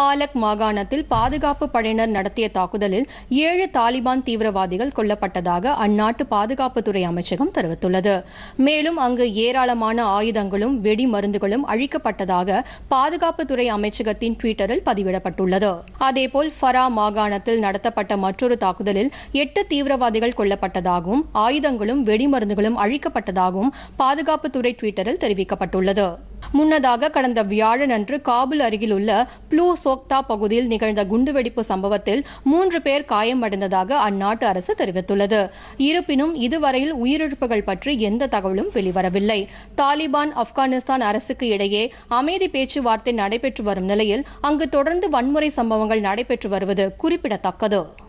பாலக் மாகாணத்தில் பாதுகாப்பு படையினர் நடத்திய தாக்குதலில் ஏழு தாலிபான் தீவிரவாதிகள் கொல்லப்பட்டதாக அந்நாட்டு பாதுகாப்புத்துறை அமைச்சகம் தெரிவித்துள்ளது மேலும் அங்கு ஏராளமான ஆயுதங்களும் வெடி மருந்துகளும் அழிக்கப்பட்டதாக பாதுகாப்புத்துறை அமைச்சகத்தின் ட்விட்டரில் பதிவிடப்பட்டுள்ளது அதேபோல் ஃபரா மாகாணத்தில் நடத்தப்பட்ட மற்றொரு தாக்குதலில் எட்டு தீவிரவாதிகள் கொல்லப்பட்டதாகவும் ஆயுதங்களும் வெடிமருந்துகளும் அழிக்கப்பட்டதாகவும் பாதுகாப்புத்துறை ட்விட்டரில் தெரிவிக்கப்பட்டுள்ளது முன்னதாக கடந்த வியாழன் அன்று காபூல் அருகில் உள்ள ப்ளூ சோக்தா பகுதியில் நிகழ்ந்த குண்டுவெடிப்பு சம்பவத்தில் மூன்று பேர் காயமடைந்ததாக அந்நாட்டு அரசு தெரிவித்துள்ளது இருப்பினும் இதுவரையில் உயிரிழப்புகள் பற்றி எந்த தகவலும் வெளிவரவில்லை தாலிபான் ஆப்கானிஸ்தான் அரசுக்கு இடையே அமைதி பேச்சுவார்த்தை நடைபெற்று வரும் நிலையில் அங்கு தொடர்ந்து வன்முறை சம்பவங்கள் நடைபெற்று வருவது குறிப்பிடத்தக்கது